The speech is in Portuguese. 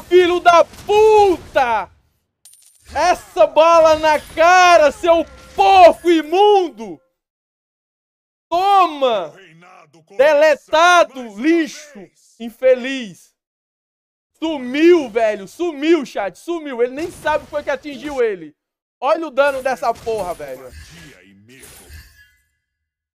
filho da puta! Essa bala na cara, seu porco imundo! Toma! Deletado, lixo, infeliz. Sumiu, velho, sumiu, chat, sumiu. Ele nem sabe o que foi que atingiu ele. Olha o dano dessa porra, velho.